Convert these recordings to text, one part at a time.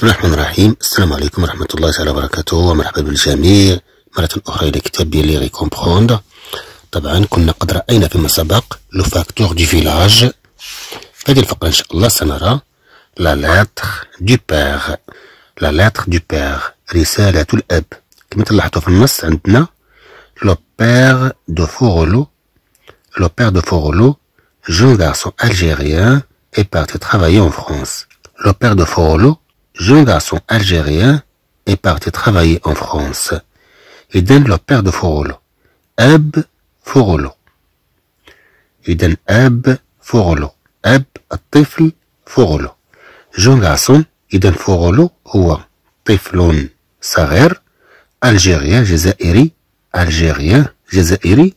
بسم الله الرحمن الرحيم السلام عليكم ورحمة الله تعالى وبركاته ومرحبا بالجميع مرة أخرى إلى كتاب لي ريكومبروند طبعا كنا قد رأينا فيما سبق لو فاكتور دي فيلاج في هذه الفقرة إن شاء الله سنرى لا لاتر دو بير لا لاتر دو بير رسالة الأب كما تلاحظوا في النص عندنا لو بير دو فورولو لو بير دو فورولو جون غارسون ألجيريان إي بارتي ترافايي أون فرونس لو père دو فورولو jeune garçon algérien, est parti travailler en France. Iden le père de Forolo, Eb Forolo. Iden Eb Forolo, Eb الطفل Forolo. Jeune garçon, Iden Forolo, Ou, طفل Sarer, algérien jésaïri. algérien جزائري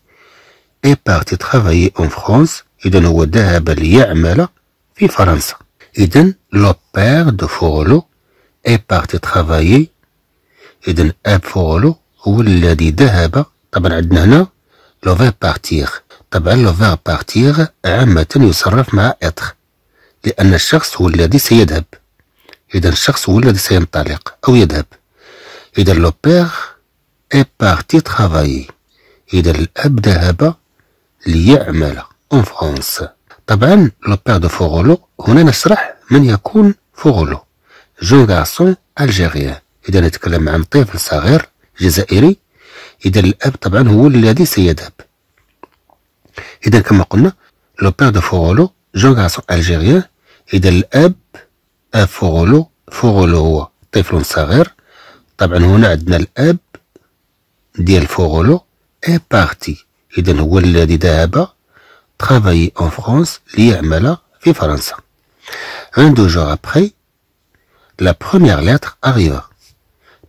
est parti travailler en France Iden هو ذهب ليعمل في فرنسا Iden le père de اي بارتي ترافايي اذا اب فور لو هو الذي ذهب طبعا عندنا هنا لو فير بارتيغ طبعا لو فير بارتيغ عامة يصرف مع اتر لأن الشخص هو الذي سيذهب إذا الشخص هو الذي سينطلق أو يذهب إذا لو بير اي بارتي ترافايي إذا الأب ذهب ليعمل اون فرانس طبعا لو بير دو فورولو هنا نشرح من يكون فورولو جو كارسون الجيريان اذا نتكلم عن طفل صغير جزائري اذا الاب طبعا هو الذي سيذهب اذا كما قلنا لو بير دو فورولو جون كارسون الجيريان اذا الاب اب فورولو فورولو هو طفل صغير طبعا هنا عندنا الاب ديال فورولو اي بارتي اذا هو الذي ذهب travailler en France ليعمل في فرنسا عنده deux ابخي la première lettre arriva.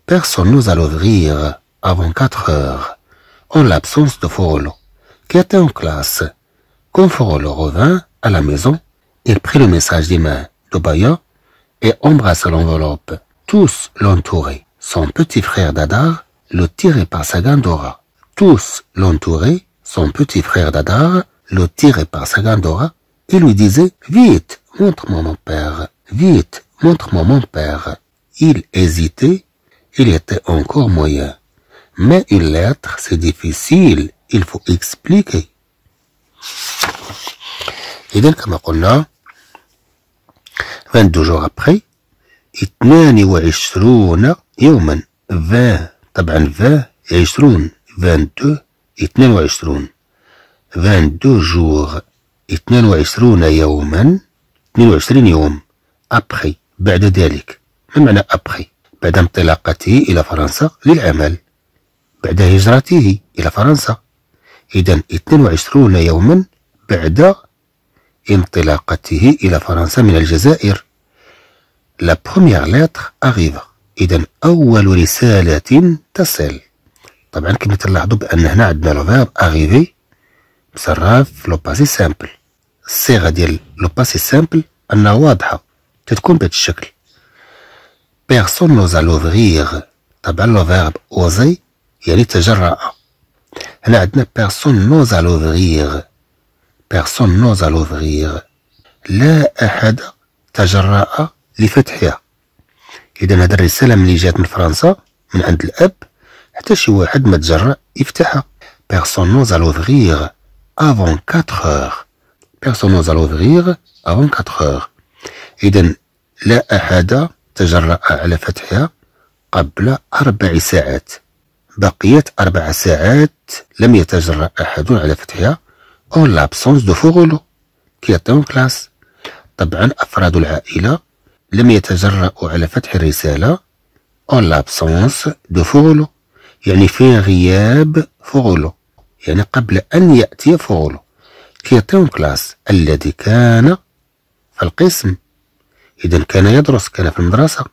Personne n'osa l'ouvrir avant quatre heures, en l'absence de Forolo, qui était en classe. Quand Forolo revint à la maison, il prit le message des mains de Baya et embrassa l'enveloppe. Tous l'entouraient. Son petit frère Dadar le tirait par sa gandora. Tous l'entouraient. Son petit frère Dadar le tirait par sa gandora et lui disait « Vite, montre-moi mon père. Vite, Montre-moi mon père. Il hésitait, il était encore moyen. Mais une lettre, c'est difficile, il faut expliquer. comme on a 22 جور après, 22 jours 20 طبعا 20 20 22 22 22 jours 22 jours, 22 après, بعد ذلك ما معنى أبخي بعد انطلاقته إلى فرنسا للعمل بعد هجرته إلى فرنسا إذا 22 يوما بعد انطلاقته إلى فرنسا من الجزائر لا بروميير لاتر أغيفا إذا أول رسالة تصل طبعا كما تلاحظوا بأن هنا عندنا لو فيرب أغيفي بصراف لو باسي سامبل الصيغة ديال لو باسي سامبل أنها واضحة تتكون بهذا الشكل بيرسون نوزا لوفغيغ طبعا لو فيرب اوزي يعني تجرأ هنا عندنا بيرسون نوزا لوفغيغ بيرسون نوزا لوفغيغ لا احد تجرأ لفتحها اذا هذه الرساله ملي جات من فرنسا من عند الاب حتى شي واحد ما تجرأ يفتحها بيرسون نوزا لوفغيغ افون 4 اور بيرسون نوزا لوفغيغ افون 4 اور إذا لا أحد تجرأ على فتحها قبل أربع ساعات بقيت أربع ساعات لم يتجرأ أحد على فتحها أو لابسونس دو فوغولو كيعطيهم كلاس طبعا أفراد العائلة لم يتجرأوا على فتح الرسالة أو لابسونس دو فوغولو يعني في غياب فوغولو يعني قبل أن يأتي فوغولو كيعطيهم كلاس الذي كان في القسم إذا كان يدرس كان في المدرسة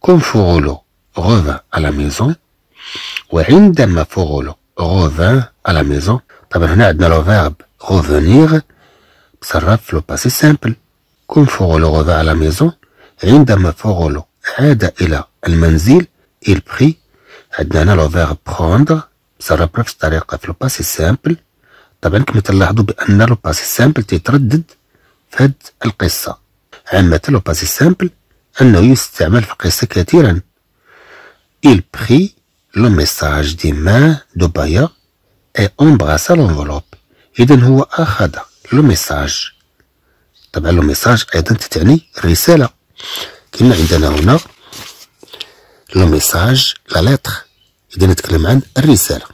كون فوغولو غوفا على ميزون وعندما فوغولو غوفا على ميزون طبعا هنا عندنا لو فيرب غوفونيغ تصرف لو باسي سامبل كون فوغولو غوفا على ميزون عندما فوغولو عاد إلى المنزل إل بخي عندنا هنا لو فيرب بخوندغ تصرف بنفس الطريقة في لو باسي سامبل طبعا كما تلاحظوا بأن لو باسي سامبل تيتردد في هاد القصة عامة لو باسي سامبل أنه يستعمل في القصة كثيرا إل بخي لو ميساج دي ما دو بايا إي embrassa لونفلوب إذا هو أخذ لو ميساج طبعا لو ميساج أيضا تتعني رسالة كما عندنا هنا لو ميساج لا لتر إذا نتكلم عن الرسالة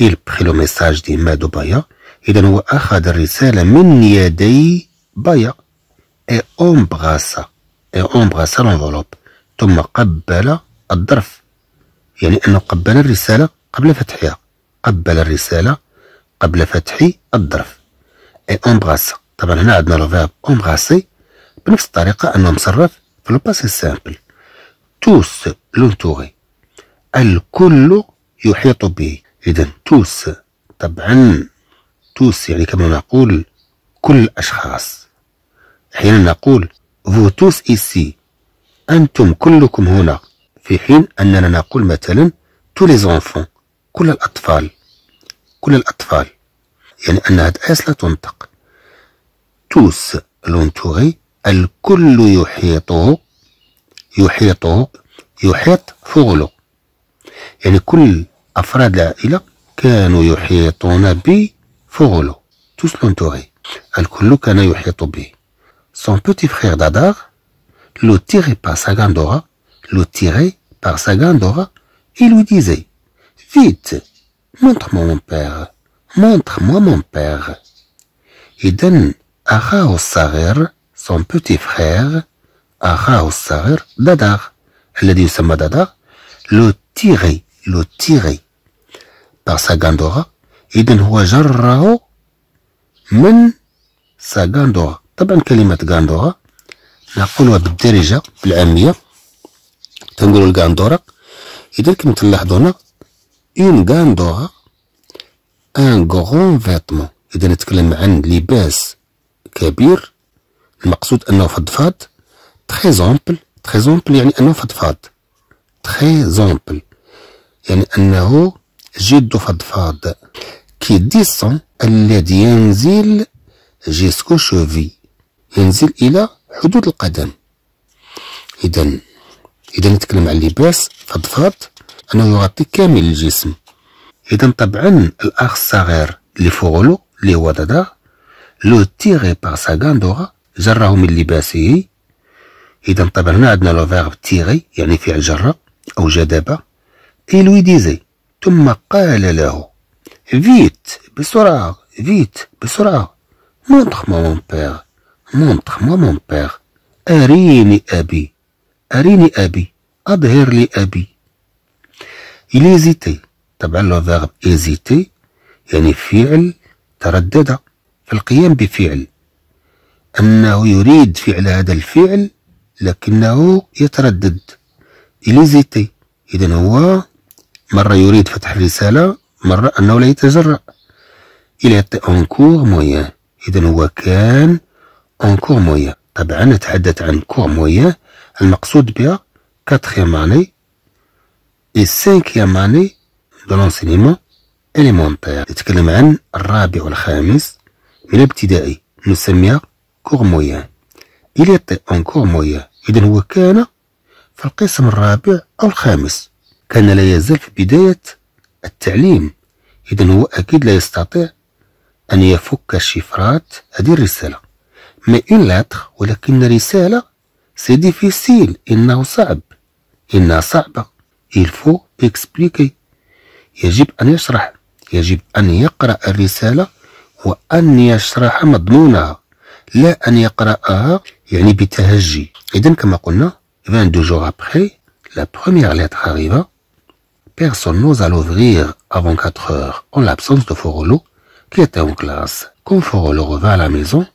إل بخي لو ميساج دي ما دو بايا إذا هو أخذ الرسالة من يدي بايا اي امبغاس اي امبغاس لونفلوب ثم قبل الظرف يعني انه قبل الرسالة قبل فتحها قبل الرسالة قبل فتح الظرف اي امبغاس طبعا هنا عندنا لو فيرب امبغاسي بنفس الطريقة انه مصرف في باسي سامبل توس لونتوغي الكل يحيط به اذا توس طبعا توس يعني كما نقول كل الاشخاص حين نقول فوتوس إيسي أنتم كلكم هنا في حين أننا نقول مثلا تو لي زونفون كل الأطفال كل الأطفال يعني أن هاد الآية لا تنطق توس لونتوغي الكل يحيطه يحيطه يحيط فوغلو يعني كل أفراد العائلة كانوا يحيطون بفوغلو توس لونتوغي الكل كان يحيط به son petit frère Dadar, le tirait par sa gandora, le tirait par sa gandora Il lui disait Vite, montre-moi mon père, montre-moi mon père. Et donne à son petit frère, à Sarer, Dadar, dit يسمى Dadar, le tirait, le tirait par sa gandora et هو men sa طبعا كلمة قندورة نقولها بالدارجة بالعامية تنقولوا القندورة إذا كما تلاحظوا هنا اون قندورة ان غون فيتمون إذا نتكلم عن لباس كبير المقصود أنه فضفاض تخي زومبل تخي زومبل يعني أنه فضفاض تخي زومبل يعني أنه جد فضفاض كي ديسون الذي ينزل جيسكو شوفي ينزل الى حدود القدم اذا اذا نتكلم عن اللباس فضفاض انه يغطي كامل الجسم اذا طبعا الاخ الصغير اللي فوغلو اللي هو دادا لو تيغي باغ ساغاندوغا جره من لباسه اذا طبعا هنا عندنا لو فيرب تيغي يعني فعل جره او جذب اي لوي ديزي ثم قال له فيت بسرعه فيت بسرعه مونتخ مون بير مو ما بيغ أريني أبي أريني أبي أظهر لي أبي إليزيتي طبعا لو فيرب إيزيتي يعني فعل تردد في القيام بفعل أنه يريد فعل هذا الفعل لكنه يتردد إليزيتي إذا هو مرة يريد فتح الرسالة مرة أنه لا يتجرأ إلى تي أونكور مويان إذا هو كان اون كور طبعا نتحدث عن كور مويان المقصود بها كاتخيام اني اي سانكيام اني دو لونسينيمون اليمونتير نتكلم عن الرابع والخامس من الابتدائي نسميها كور مويان إلي طي اون كور مويان إذا هو كان في القسم الرابع أو الخامس كان لا يزال في بداية التعليم إذا هو أكيد لا يستطيع أن يفك الشفرات هذه الرسالة مي اون لاتر ولكن رسالة سي ديفيسيل انه صعب انها صعبة الفو اكسبليكي يجب ان يشرح يجب ان يقرأ الرسالة وان يشرح مضمونها لا ان يقرأها يعني بتهجي اذا كما قلنا 22 jours après la première lettre arriva personne n'osa l'ouvrir avant 4 heures en l'absence de Forolo qui était en classe. Quand Forolo revint à la maison,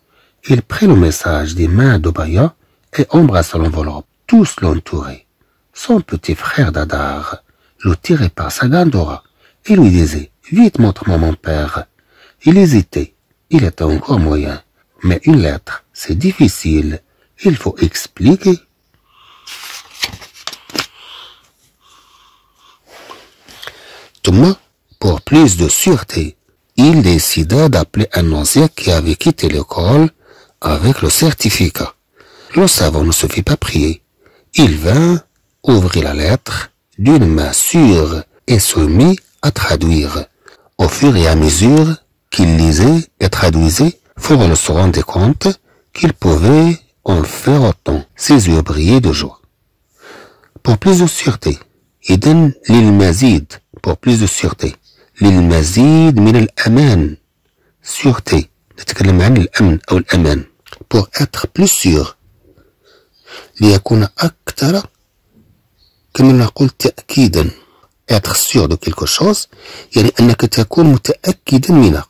Il prit le message des mains d'Obaya et embrassa l'enveloppe. Tous l'entouraient. Son petit frère Dadar le tirait par sa gandora et lui disait « Vite, montre-moi mon père !» Il hésitait. Il était encore moyen. Mais une lettre, c'est difficile. Il faut expliquer. Thomas, pour plus de sûreté, il décida d'appeler un ancien qui avait quitté l'école avec le certificat. Le savant ne se fit pas prier. Il vint, ouvrir la lettre d'une main sûre et se mit à traduire. Au fur et à mesure qu'il lisait et traduisait, faut se rendait compte qu'il pouvait en faire autant. Ses yeux brillaient de joie. Pour plus de sûreté, il donne l'ilmazid. pour plus de sûreté. l'ilmazid, Mazid min al-aman. Sûreté. pour être plus sûr ليكون أكثر كما نقول تأكيدا être sûr de quelque chose يعني أنك تكون متأكدا منه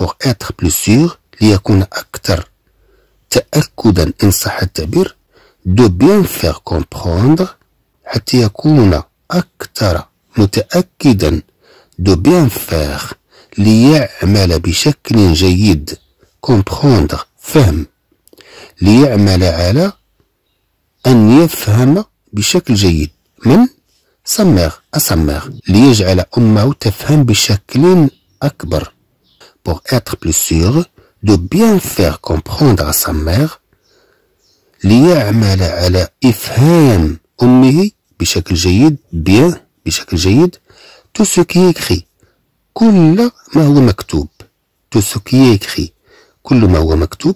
pour être plus sûr ليكون أكثر تأكدا إن صح التعبير de bien faire comprendre حتى يكون أكثر متأكدا de bien faire ليعمل بشكل جيد comprendre فهم ليعمل على أن يفهم بشكل جيد من صماغ أصماغ ليجعل أمه تفهم بشكل أكبر pour être plus sûr de bien faire comprendre à sa mère ليعمل على إفهام أمه بشكل جيد bien بشكل جيد tout ce qui est écrit كل ما هو مكتوب tout ce qui est écrit كل ما هو مكتوب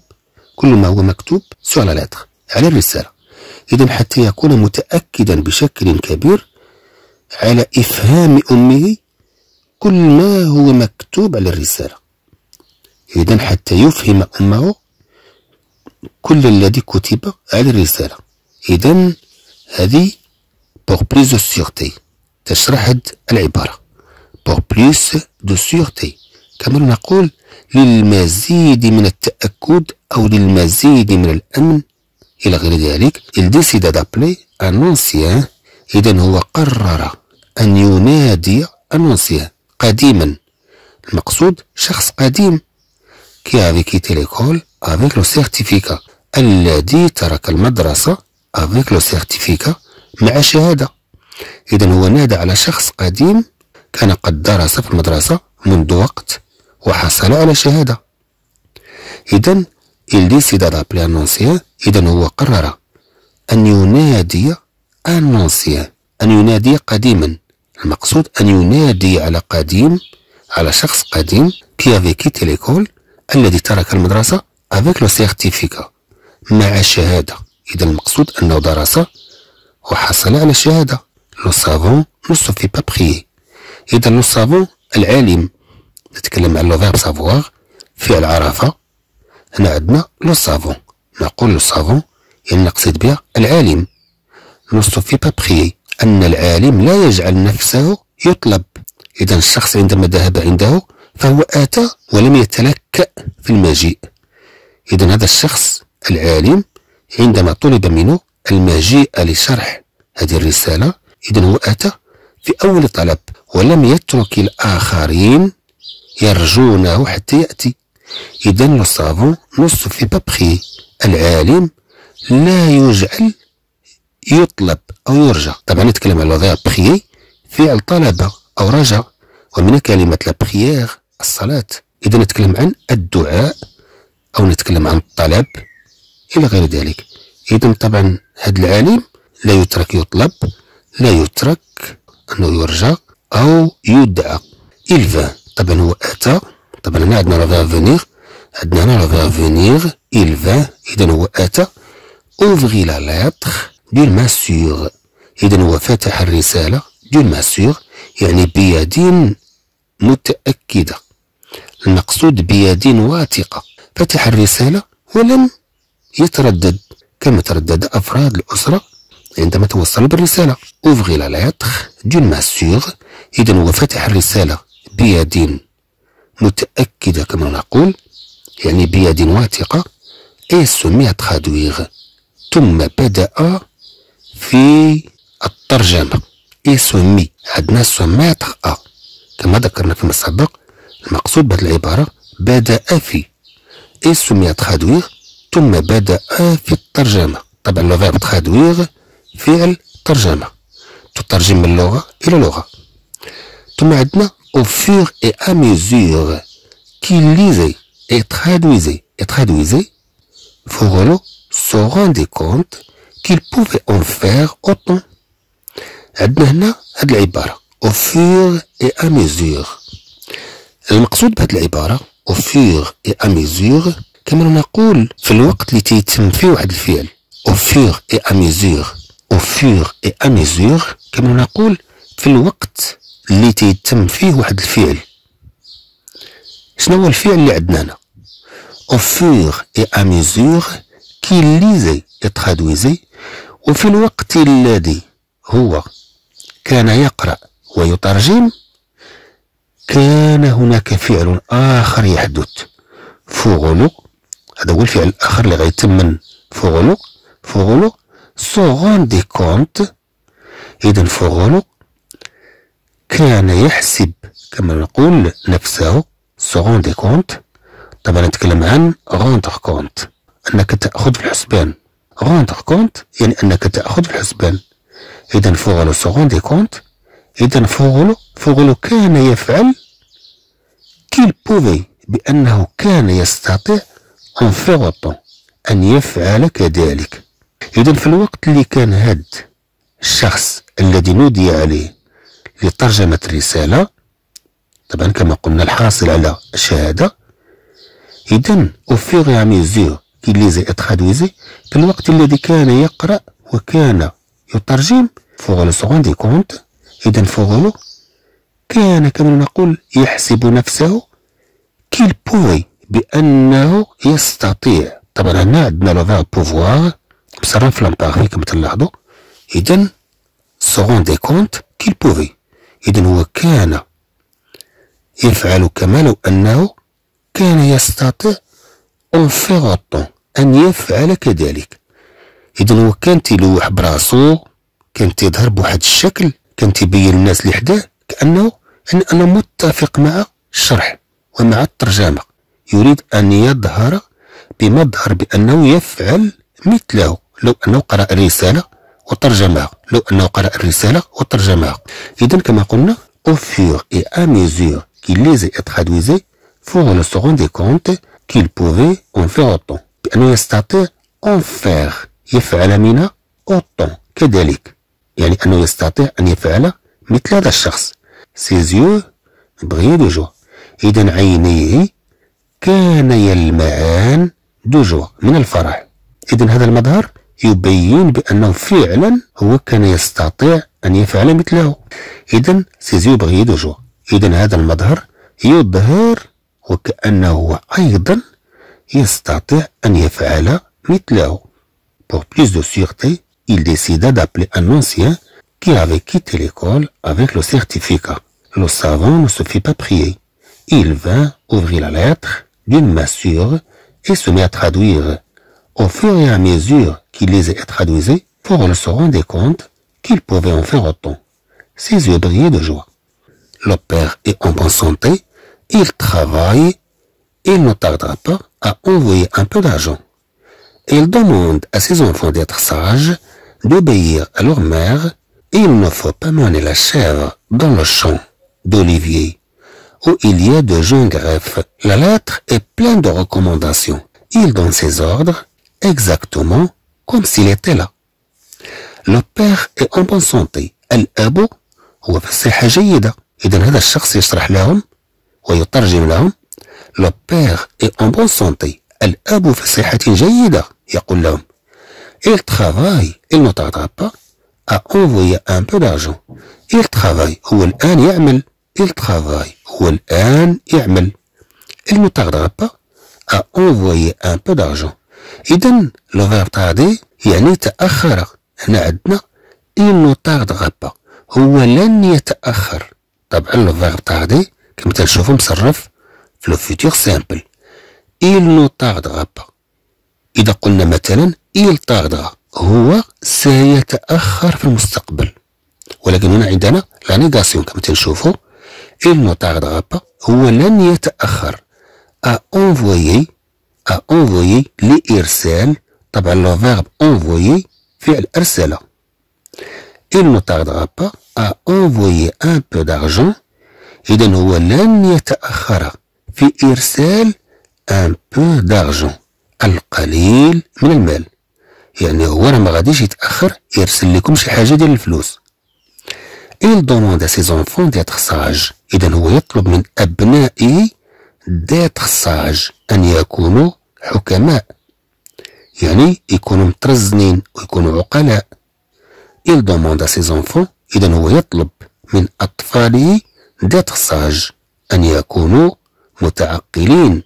كل ما هو مكتوب سوى لا لاتر على الرسالة إذا حتى يكون متأكدا بشكل كبير على إفهام أمه كل ما هو مكتوب على الرسالة إذا حتى يفهم أمه كل الذي كتب على الرسالة إذا هذه بور بليس دو سيغتي تشرح العبارة بور بليس دو سيغتي كما نقول للمزيد من التأكد أو للمزيد من الأمن إلى غير ذلك إل ديسيدا دابلي un إذا هو قرر أن ينادي un قديما المقصود شخص قديم كي avait quitté افيك لو سيرتيفيكا الذي ترك المدرسة افيك لو سيرتيفيكا مع شهادة إذا هو نادى على شخص قديم كان قد درس في المدرسة منذ وقت وحصل على شهادة إذا Il décida d'appeler un ancien إذا هو قرر أن ينادي un ancien أن ينادي قديما المقصود أن ينادي على قديم على شخص قديم qui avait quitté l'école الذي ترك المدرسة avec le certificat مع شهادة إذا المقصود أنه درس وحصل على الشهادة لو سافون نو سوفي با بخيي إذا لو سافون العالم نتكلم عن لو فيرب سافوار فعل عرفة هنا عندنا لو سافون نقول لو سافون يعني نقصد بها العالم نوستوفي بابخي أن العالم لا يجعل نفسه يطلب إذا الشخص عندما ذهب عنده فهو أتى ولم يتلكأ في المجيء إذا هذا الشخص العالم عندما طلب منه المجيء لشرح هذه الرسالة إذا هو أتى في أول طلب ولم يترك الآخرين يرجونه حتى يأتي إذا لو سافون في بابخي العالم لا يجعل يطلب أو يرجى طبعا نتكلم على الوظيفة بخي فعل طلب أو رجع ومن كلمة لا الصلاة إذا نتكلم عن الدعاء أو نتكلم عن الطلب إلى غير ذلك إذا طبعا هذا العالم لا يترك يطلب لا يترك أنه يرجى أو يدعى إلفا طبعا هو أتى طبعا هنا عندنا لافا فونيغ عندنا هنا لافا فونيغ إل فان اذا هو اتى اوفغي لا لاتر دون ماسيغ اذا هو فتح الرساله دون ماسيغ يعني بيد متاكده المقصود بيد واثقه فتح الرساله ولم يتردد كما تردد افراد الاسره عندما توصل بالرسالة أوفغي لا لاتر دون ماسيغ إذا هو فتح الرسالة بيد متأكدة كما نقول يعني بيد واثقة اي سمي تخادويغ ثم بدأ في الترجمة اي سمي عندنا سمات أ كما ذكرنا فيما سبق المقصود بهذه العبارة بدأ في اي سمي تخادويغ ثم بدأ في الترجمة طبعا لو فيرب تخادويغ فعل ترجمة تترجم من لغة إلى لغة ثم عندنا au fur et à mesure qu'il lisait et traduisait et traduisait, Vorolo se rendait compte qu'il pouvait en faire autant. au fur et à mesure. المقصود بهذه العبارة au fur et à mesure كما نقول في الوقت اللي تيتم فيه واحد الفعل au fur et à mesure au fur et à mesure كما في الوقت اللي تيتم فيه واحد الفعل شنو هو الفعل اللي عندنا هنا او فيغ اي ا ميزور كي ليزي يتخادويزي وفي الوقت الذي هو كان يقرأ ويترجم كان هناك فعل آخر يحدث فوغلو هذا هو الفعل الآخر اللي غيتم من فوغلو فوغلو سو دي كونت إذا فوغلو كان يحسب كما نقول نفسه سون دي كونت طبعا نتكلم عن روندر كونت انك تاخذ في الحسبان روندر كونت يعني انك تاخذ في الحسبان اذا فوغلو سون دي كونت اذا فوغلو فوغلو كان يفعل كيل بوفي بانه كان يستطيع ان فيغ ان يفعل كذلك اذا في الوقت اللي كان هاد الشخص الذي نودي عليه في ترجمة رسالة طبعا كما قلنا الحاصل على الشهادة إذا أوفيغ ميزيو كي ليزي اتخادويزي في الوقت الذي كان يقرأ وكان يترجم فوغلو دي كونت إذا فوغلو كان كما نقول يحسب نفسه كيل بوفي بأنه يستطيع طبعا هنا عندنا لو فيرب بوفوار بصرف لامباغي كما تلاحظوا إذا دي كونت كيل بوفي إذا هو كان يفعل كما لو أنه كان يستطيع أن أن يفعل كذلك إذا هو كان تيلوح براسو كان تيظهر بواحد الشكل كان تيبين الناس اللي حداه كأنه أن أنا متفق مع الشرح ومع الترجمة يريد أن يظهر بمظهر بأنه يفعل مثله لو أنه قرأ رسالة وترجمها لو أنه قرأ الرسالة وترجمها إذا كما قلنا au fur et à mesure qu'il ليزي et فور لو سوغون دي كونت كي بوفي اون فيغ autant بأنه يستطيع اون فيغ يفعل منا اوطون كذلك يعني أنه يستطيع أن يفعل مثل هذا الشخص سي زيو brillaient de joie إذا عينيه كان يلمعان دجوة من الفرح إذا هذا المظهر يبين بأنه فعلا هو كان يستطيع أن يفعل مثله إذا سيزيو بغي يدوجو إذا هذا المظهر يظهر وكأنه هو أيضا يستطيع أن يفعل مثله Pour plus de sûreté, il décida d'appeler un ancien qui avait quitté l'école avec le certificat. Le savant ne se fit pas prier. Il vint ouvrir la lettre d'une main sûre et se mit à traduire Au fur et à mesure qu'il les traduisait, Paul se rendre compte qu'il pouvait en faire autant. Ses yeux brillaient de joie. Le père est en bonne santé, il travaille, il ne tardera pas à envoyer un peu d'argent. Il demande à ses enfants d'être sages, d'obéir à leur mère, et il ne faut pas mener la chèvre dans le champ d'olivier, où il y a de jeunes greffes. La lettre est pleine de recommandations. Il donne ses ordres, exactement comme s'il était là. لو بير اي اون بون سونتي الاب هو في صحه جيده اذا هذا الشخص يشرح لهم ويترجم لهم لو بير اي اون بون سونتي الاب في صحه جيده يقول لهم il travaille il ne tardera pas à envoyer un peu d'argent il travaille هو الان يعمل il travaille هو الان يعمل il ne tardera pas à envoyer un peu d'argent اذا الفيرب تاردي يعني تاخر هنا عندنا نو طارد غابا هو لن يتاخر طبعا الفيرب تاردي كما تنشوفو مصرف في لو فيتور سامبل il نو طارد pas إذا قلنا مثلا il tardera هو سيتأخر في المستقبل ولكن هنا عندنا لا نيغاسيون كما تنشوفوا il نو طارد pas هو لن يتأخر ا اونفويي à envoyer لإرسال طبعا le verbe envoyer فعل أرسل il ne tardera pas à envoyer un peu d'argent إذا هو لن يتأخر في إرسال un peu d'argent القليل من المال يعني هو راه ما غاديش يتأخر يرسل لكم شي حاجة ديال الفلوس il demande à ses enfants d'être sages إذا هو يطلب من أبنائه ذات خصاج أن يكونوا حكماء يعني يكونوا مترزنين ويكونوا عقلاء il demande à ses enfants إذا هو يطلب من أطفاله ذات خصاج أن يكونوا متعقلين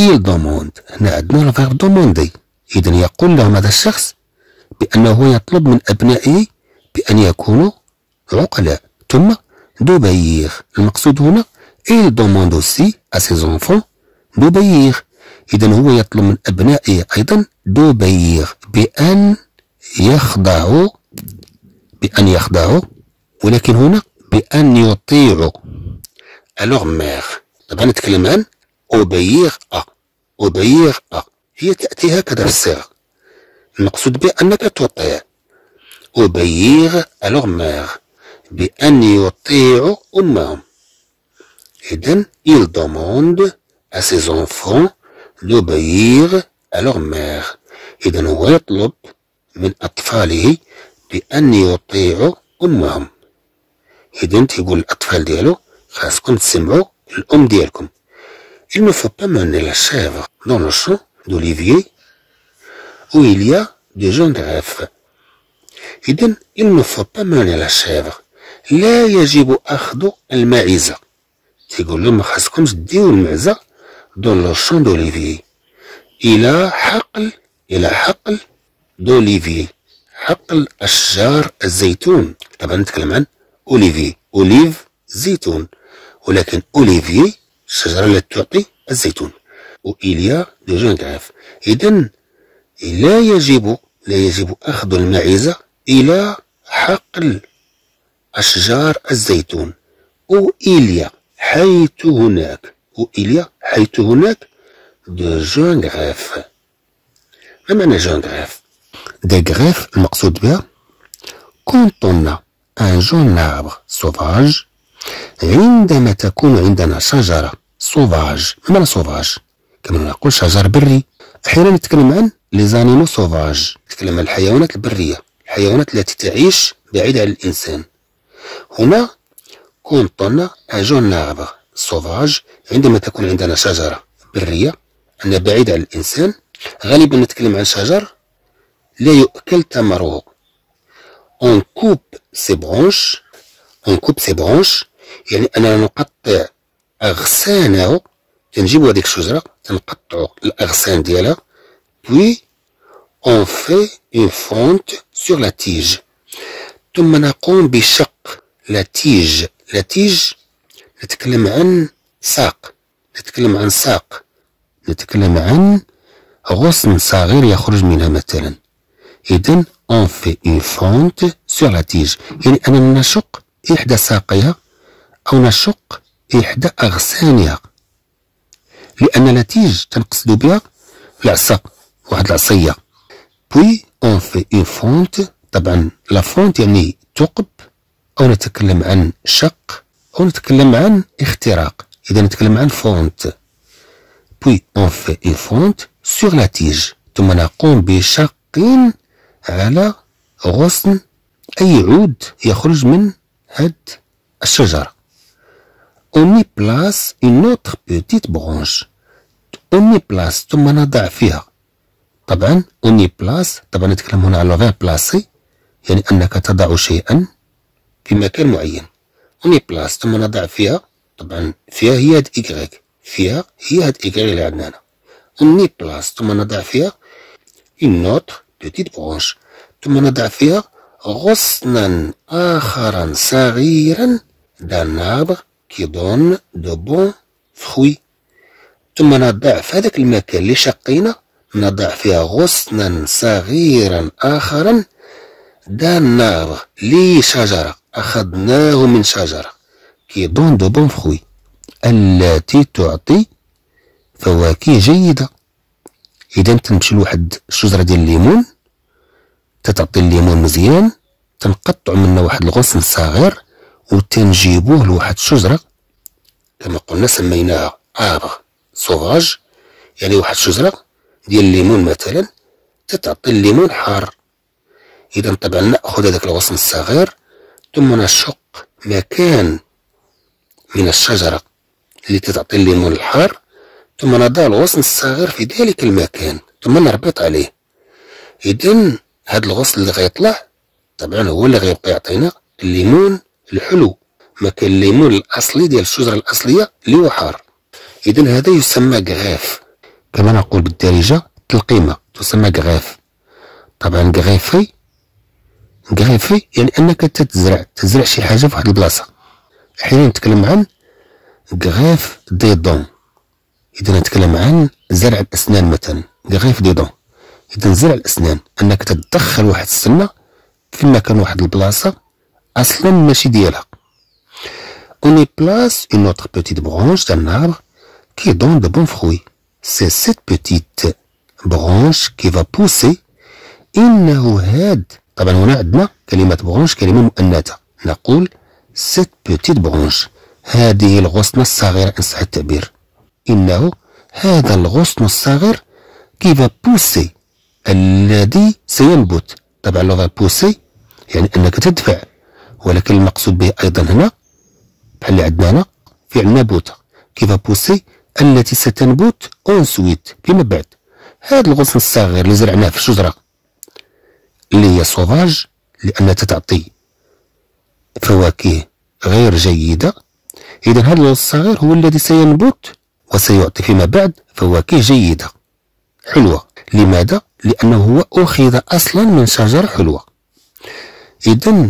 il demande هنا عندنا الفيرب دوموندي إذا يقول لهم هذا الشخص بأنه يطلب من أبنائه بأن يكونوا عقلاء ثم دوبيغ المقصود هنا Et il demande aussi à ses enfants d'obéir. إذا هو يطلب من أبنائه أيضا d'obéir بأن يخضعوا بأن يخضعوا ولكن هنا بأن يطيعوا ألوغ ميغ طبعا نتكلم عن أوبيغ أ أوبيغ أ هي تأتي هكذا في الصيغة المقصود بها أنك تطيع أوبيغ ألوغ ميغ بأن يطيعوا أمهم eh bien, il demande à ses enfants d'obéir à leur mère. إذا هو يطلب من أطفاله بأن يطيعوا أمهم إذا تيقول الأطفال ديالو خاصكم تسمعوا الأم ديالكم Il ne faut pas mener la chèvre dans le champ d'olivier où il y a des gens de rêve. إذا il ne faut pas mener la chèvre لا يجب أخذ المعزة تيقول لهم ما خاصكمش ديروا المعزه دون لو شون دوليفيي الى حقل الى حقل دوليفيي حقل اشجار الزيتون طبعا نتكلم عن اوليفي اوليف زيتون ولكن اوليفي الشجره التي تعطي الزيتون وإليا دي جون كعاف إذا لا يجب لا يجب أخذ المعزة إلى حقل أشجار الزيتون أو إليا حيث هناك وإليا حيث هناك دو جون غريف ما معنى جون غريف دي غريف المقصود بها quand ان جون un سوفاج عندما تكون عندنا شجرة سوفاج ما معنى سوفاج كما نقول شجر بري أحيانا نتكلم عن لي زانيمو سوفاج نتكلم عن الحيوانات البرية الحيوانات التي تعيش بعيد عن الإنسان هنا تكون الطنة اجون ناعبة سوفاج عندما تكون عندنا شجرة برية أن بعيدة عن الإنسان غالبا نتكلم عن شجر لا يؤكل ثمره اون كوب سي برونش اون كوب سي برونش يعني أننا نقطع أغصانه تنجيب هذيك الشجرة تنقطع الأغصان ديالها بوي اون في اون فونت سور لا تيج ثم نقوم بشق لا تيج لتيج نتكلم عن ساق نتكلم عن ساق نتكلم عن غصن صغير يخرج منها مثلا إذن اون في اون فونت سور لاتيج يعني أننا نشق إحدى ساقيها أو نشق إحدى أغصانها لأن لاتيج تيج تنقصد بها العصا واحد العصية بوي اون في اون فونت طبعا لا فونت يعني ثقب أو نتكلم عن شق أو نتكلم عن اختراق إذا نتكلم عن فونت بوي اون في اون فونت سوغ لا تيج ثم نقوم بشق على غصن أي عود يخرج من هاد الشجرة أوني بلاس اون اوتر بوتيت برونش أوني بلاس ثم نضع فيها طبعا أوني بلاس طبعا نتكلم هنا على غير بلاسي يعني أنك تضع شيئا في مكان معين وني بلاص ثم نضع فيها طبعا فيها هي هاد إكغيك فيها هي هاد إكغيك اللي عندنا هنا وني بلاص ثم نضع فيها اون نوتر بوتيت برونش ثم نضع فيها غصنا آخرا صغيرا دان arbre qui donne de bons ثم نضع في هذاك المكان اللي شقينا نضع فيها غصنا صغيرا آخرا دناغ لي شجرة أخذناه من شجرة كي دون دو بون فخوي التي تعطي فواكه جيدة إذا تمشي لواحد الشجرة ديال الليمون تتعطي الليمون مزيان تنقطع منه واحد الغصن صغير وتنجيبوه لواحد الشجرة كما قلنا سميناها آبا سوفاج يعني واحد الشجرة ديال الليمون مثلا تتعطي الليمون حار إذا طبعا نأخذ هذاك الغصن الصغير ثم نشق مكان من الشجرة اللي تتعطي الليمون الحار ثم نضع الغصن الصغير في ذلك المكان ثم نربط عليه إذا هذا الغصن اللي غيطلع طبعا هو اللي غيبقى يعطينا الليمون الحلو ما كان الليمون الأصلي ديال الشجرة الأصلية اللي هو حار إذا هذا يسمى غاف كما نقول بالدارجة تلقيمة تسمى غاف طبعا غافي غريفي يعني انك تتزرع تزرع شي حاجه في واحد البلاصه حين نتكلم عن غريف دي دون اذا نتكلم عن زرع الاسنان مثلا غريف دي دون اذا زرع الاسنان انك تدخل واحد السنه في مكان واحد البلاصه اصلا ماشي ديالها اوني بلاس اون اوتر بوتيت برونش تاع النار كي دون دو بون فروي سي سيت بوتيت برونش كي فا بوسي انه هاد طبعا هنا عندنا كلمة برونش كلمة مؤنثة نقول سيت بوتيت برونش هذه الغصن الصغيرة إن صح التعبير إنه هذا الغصن الصغير كيف بوسي الذي سينبت طبعا لغة بوسي يعني أنك تدفع ولكن المقصود به أيضا هنا بحال اللي عندنا هنا فعل نبوتة كيف بوسي التي ستنبت أون سويت فيما بعد هذا الغصن الصغير اللي زرعناه في الشجرة اللي هي سوفاج لأنها تتعطي فواكه غير جيدة إذا هذا الصغير هو الذي سينبت وسيعطي فيما بعد فواكه جيدة حلوة لماذا؟ لأنه هو أخذ أصلا من شجرة حلوة إذا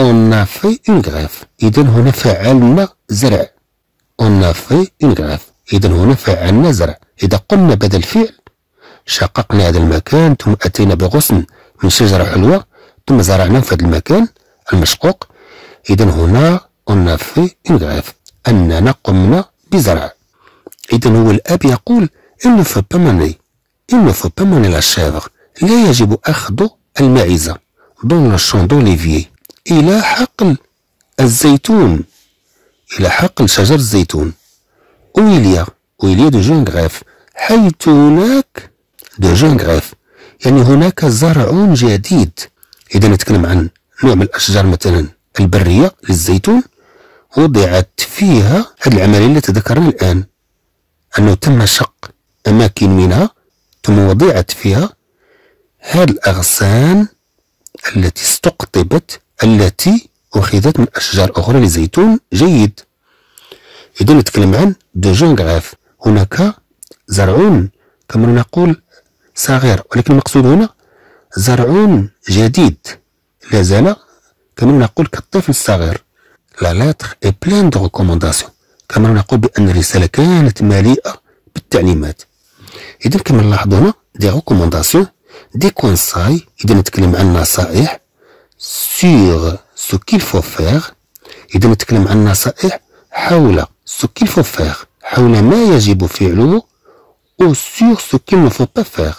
on a fait une greffe إذا هنا فعلنا زرع on a fait une greffe إذا هنا فعلنا زرع إذا قمنا بدل الفعل شققنا هذا المكان ثم أتينا بغصن من شجرة حلوة ثم زرعناه في هذا المكان المشقوق إذا هنا قلنا في إنغاف أننا قمنا بزرع إذا هو الأب يقول إن فو با فبماني إن فو با لا لا يجب أخذ المعزة دون الشون دوليفيي إلى حقل الزيتون إلى حقل شجر الزيتون ويليا ويليا دو جون غريف حيث هناك دو جون غريف يعني هناك زرع جديد إذا نتكلم عن نوع من الأشجار مثلا البرية للزيتون وضعت فيها هذه العملية التي ذكرنا الآن أنه تم شق أماكن منها ثم وضعت فيها هذه الأغصان التي استقطبت التي أخذت من أشجار أخرى للزيتون جيد إذا نتكلم عن دو جونغراف هناك زرعون كما نقول صغير ولكن المقصود هنا زرع جديد لا زال كما نقول كالطفل الصغير لا لاتر اي بلان دو ريكومونداسيون كما نقول بان الرساله كانت مليئه بالتعليمات اذا كما نلاحظ هنا دي ريكومونداسيون دي كونساي اذا نتكلم عن نصائح سور سو كيل فو فيغ اذا نتكلم عن نصائح حول سو كيل فو فيغ حول ما يجب فعله او سور سو كيل نو فو با فيغ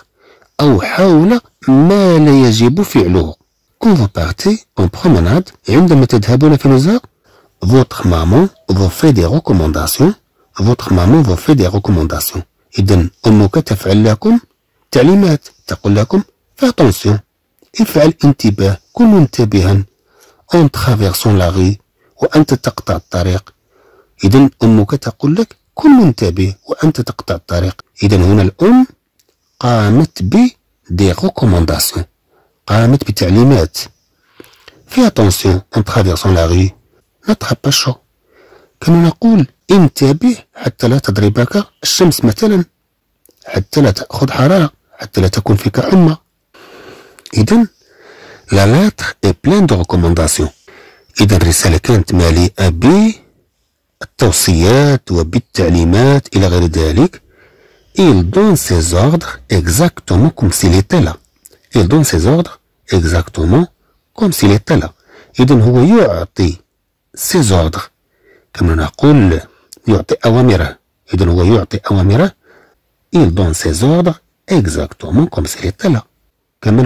أو حول ما لا يجب فعله كون فو بارتي أون بروموناد عندما تذهبون في نزهة، فوطخ مامون فو في دي روكومونداسيون، Votre مامون فو في دي روكومونداسيون. Votre مامون فو في دي روكومونداسيون اذن أمك تفعل لكم تعليمات تقول لكم فاتونسيون افعل انتباه كن منتبها اون ترافيرسون لا غي وانت تقطع الطريق إذن امك تقول لك كن منتبه وانت تقطع الطريق إذن هنا الام قامت ب دي ريكومونداسيون قامت بتعليمات في اتونسيون ان ترافيرسون لا ري نتخبى الشو كما نقول انتبه حتى لا تضربك الشمس مثلا حتى لا تأخذ حرارة حتى لا تكون فيك حمى إذا لا لاتر اي بلان دو ريكومونداسيون إذا الرسالة كانت مليئة ب التوصيات وبالتعليمات إلى غير ذلك il donne ses ordres exactement comme s'il était là. Il donne ses ordres exactement comme s'il était là. Il هو ses ordres il donne ses ordres exactement comme s'il était là comme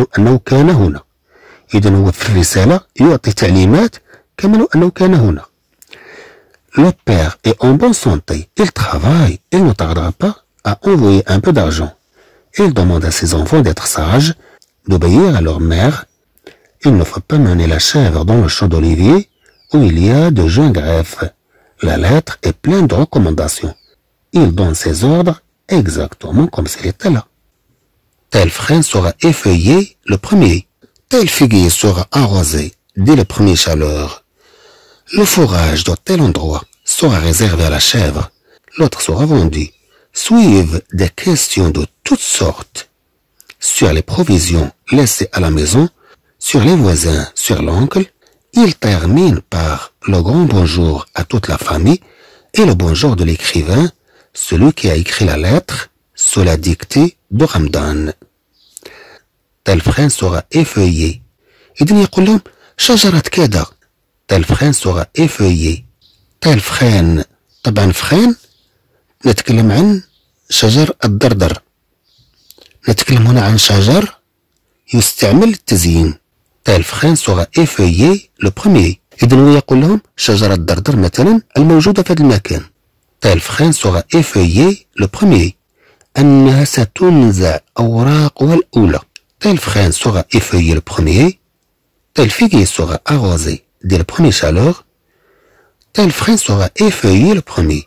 Le père est en bonne santé, il travaille, il ne tardera pas a envoyé un peu d'argent. Il demande à ses enfants d'être sages, d'obéir à leur mère. Il ne faut pas mener la chèvre dans le champ d'olivier où il y a de jeunes greffes. La lettre est pleine de recommandations. Il donne ses ordres exactement comme s'il était là. Tel frein sera effeuillé le premier. Tel figuier sera arrosé dès le premier chaleur. Le fourrage de tel endroit sera réservé à la chèvre. L'autre sera vendu suivent des questions de toutes sortes sur les provisions laissées à la maison, sur les voisins, sur l'oncle. Il termine par le grand bonjour à toute la famille et le bonjour de l'écrivain, celui qui a écrit la lettre sous la dictée de Ramdan. frein sera effeuillé. إذن chajarat keda. tel frein sera effeuillé. Tel frein Taban frère. نتكلم عن شجر الدردر نتكلم هنا عن شجر يستعمل للتزيين تالف طيب، خان سوغا إفويي لو بخوميي إذا هو يقول لهم شجرة الدردر مثلا الموجودة في هذا المكان تالف طيب، خان سوغا إفويي لو بخوميي أنها ستنزع أوراقها الأولى تالف طيب، خان سوغا إفويي لو بخوميي تالف فيكي سوغا أغوزي دي لو بخومي شالوغ تالف خان سوغا إفويي لو بخومييي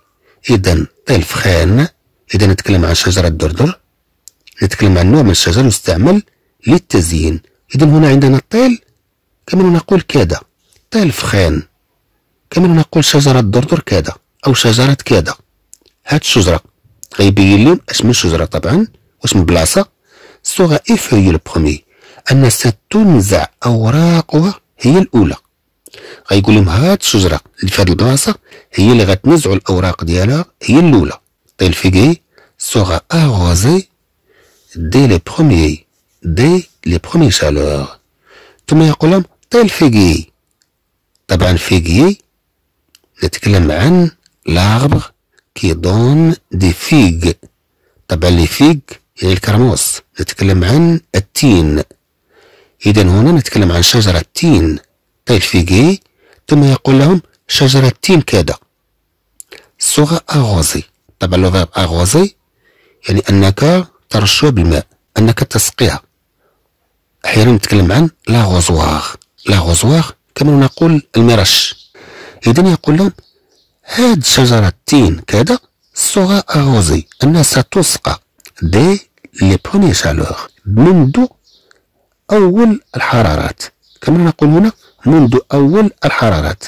إذا خان إذا نتكلم عن شجرة دردر نتكلم عن نوع من الشجر يستعمل للتزيين إذا هنا عندنا الطيل كما نقول كذا طيل فخان كما نقول شجرة دردر كذا أو شجرة كذا هاد الشجرة غيبين لهم اسم الشجره شجرة طبعا واش من بلاصة سوغا لو البخومي أن ستنزع أوراقها هي الأولى غيقول لهم هاد الشجره اللي في هاد البلاصه هي اللي غتنزعوا الاوراق ديالها هي الاولى طيل فيغي سوغا اغوزي دي لي برومي دي لي برومي شالور ثم يقول لهم طيل فيغي طبعا فيغي نتكلم عن لاربغ كي دون دي فيغ طبعا لي فيغ يعني الكرموس نتكلم عن التين اذا هنا نتكلم عن شجره التين الفيجي ثم يقول لهم شجرة تين كادا الصورة أغوزي طبعا لو أغوزي يعني أنك ترشوها بالماء أنك تسقيها أحيانا نتكلم عن لاغوزواغ لاغوزواغ كما نقول المرش إذا يقول لهم هاد شجرة تين كادا سوغا أغوزي أنها ستسقى دي لي بروميي شالور منذ أول الحرارات كما نقول هنا منذ أول الحرارات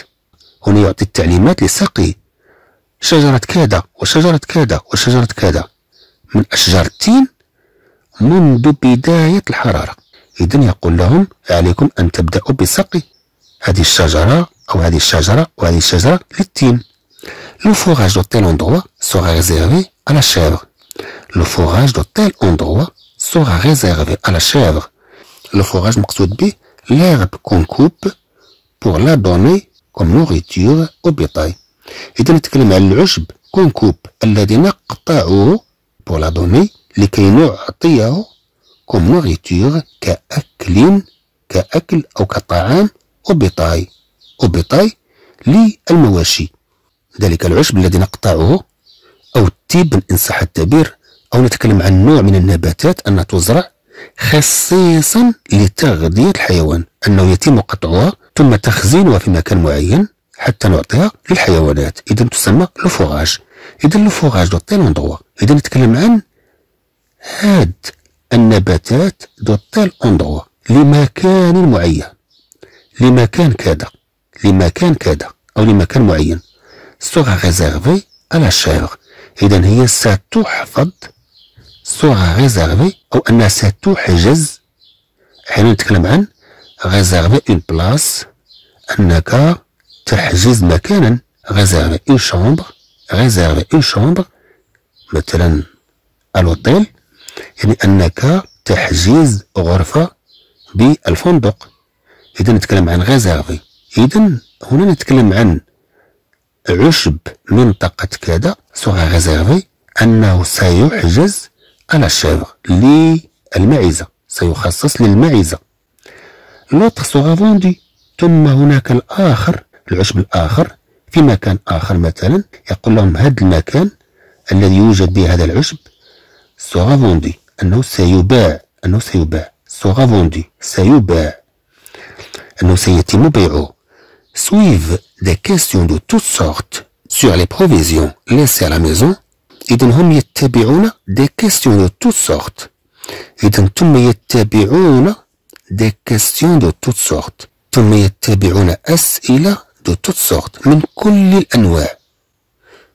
هنا يعطي التعليمات لسقي شجرة كذا وشجرة كذا وشجرة كذا من أشجار التين منذ بداية الحرارة إذن يقول لهم عليكم أن تبدأوا بسقي هذه الشجرة أو هذه الشجرة وهذه الشجرة للتين لو فوراج دو تيل endroit سوغا ريزيرفي أ لا شيفر لو فوراج دو tel endroit sera ريزيرفي أ لا شيفر لو فوراج مقصود به l'herbe كونكوب pour لا دوني كوم نوغيتيغ au bétail. إذا نتكلم على العشب كونكوب الذي نقطعه pour لا دوني لكي نعطيه كوم نوغيتيغ كأكل كأكل أو كطعام أو بطاي أو بطاي للمواشي ذلك العشب الذي نقطعه أو التيب إن صح التعبير أو نتكلم عن نوع من النباتات أنها تزرع خصيصا لتغذية الحيوان أنه يتم قطعها ثم تخزينها في مكان معين حتى نعطيها للحيوانات اذا تسمى لو فوراج اذا لو فوراج دو تيل اندروا اذا نتكلم عن هاد النباتات دو تيل اندروا لمكان معين لمكان كذا لمكان كذا او لمكان معين سوغ ريزيرفي على الشعر اذا هي ستحفظ سوغ ريزيرفي او انها ستحجز حين نتكلم عن réserver اون بلاس انك تحجز مكانا réserver اون شومبر réserver اون شومبر مثلا الوطيل يعني انك تحجز غرفه بالفندق اذا نتكلم عن غزافي اذا هنا نتكلم عن عشب منطقة كذا سوغ غزافي أنه سيحجز على الشيفر للمعزة سيخصص للمعزة l'autre سوغافوندي ثم هناك الآخر العشب الآخر في مكان آخر مثلا يقول لهم هذا المكان الذي يوجد به هذا العشب سوغا فوندي أنه سيباع أنه سيباع سوغا فوندي سيباع أنه سيتم بيعه سويف دي كيستيون دو تو سورت سور لي بروفيزيون ليسي على ميزون اذا إذن هم يتبعون دي كيستيون دو تو سورت إذن ثم يتبعون des questions de toutes sortes ثم يتبعون أسئلة de toutes sortes من كل الأنواع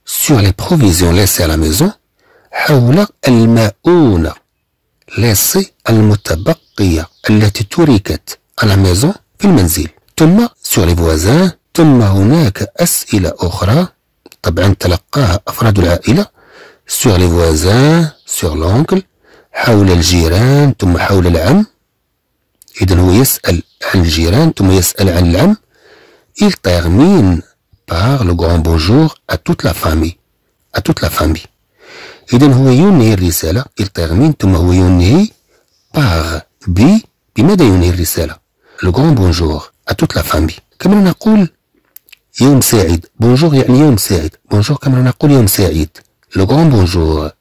sur les provisions laissées à la maison حول المؤونة laissée المتبقية التي تركت à la maison في المنزل ثم sur les voisins ثم هناك أسئلة أخرى طبعا تلقاها أفراد العائلة sur les voisins sur l'oncle حول الجيران ثم حول العم إذا هو يسأل عن الجيران ثم يسأل عن العم إل تيغمين باغ لو grand بونجور أ toute لا فامي أ toute لا فامي إذا هو ينهي الرسالة إل تيغمين ثم هو ينهي باغ ب بماذا ينهي الرسالة لو grand بونجور أ toute لا فامي كما نقول يوم سعيد بونجور يعني يوم سعيد بونجور كما نقول يوم سعيد لو غون بونجور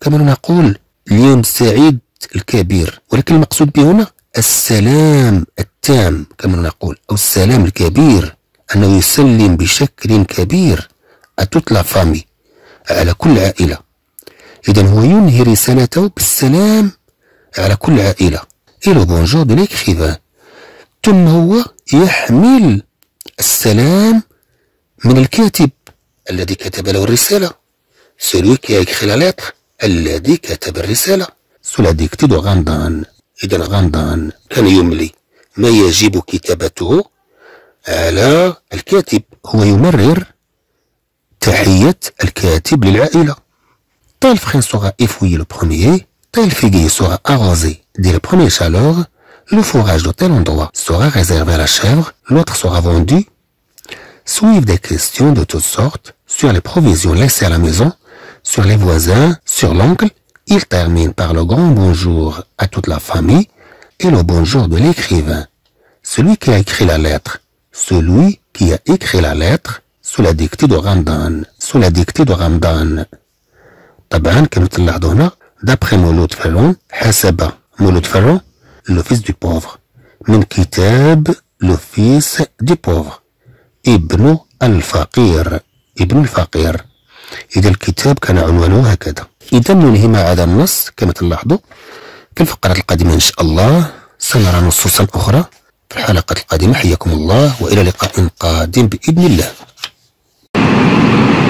كما نقول اليوم السعيد الكبير ولكن المقصود به هنا السلام التام كما نقول أو السلام الكبير أنه يسلم بشكل كبير أتطلع فامي على كل عائلة إذا هو ينهي رسالته بالسلام على كل عائلة إلو بونجور دو ليكريفان ثم هو يحمل السلام من الكاتب الذي كتب له الرسالة سلوكي اكخي الذي كتب الرسالة cela ديكتي دو غاندان إذا غندان كان يملي ما يجب qui على الكاتب هو يمرر تحية tel frein sera effouillé le premier, tel figuier sera arrosé dès le premier chaleur, le fourrage de tel endroit sera réservé à la chèvre, l'autre sera vendu. Suivent des questions de toutes sortes sur les provisions laissées à la maison, sur les voisins, sur l'oncle, il termine par le grand bonjour à toute la famille et le bonjour de l'écrivain. Celui qui a écrit la lettre, celui qui a écrit la lettre sous la dictée de Ramdan, sous la dictée de Ramdan. Taban Kemutlardona, d'après Moulut Ferron, Haseba, autre Ferron, le fils du pauvre. kitab, le fils du pauvre. Ibn al-Faqir, Ibn al-Faqir. Idel Kiteb, إذا ننهي مع هذا النص كما تلاحظوا الفقرات القادمة إن شاء الله سنرى نصوصا أخرى في الحلقة القادمة حياكم الله وإلى لقاء قادم بإذن الله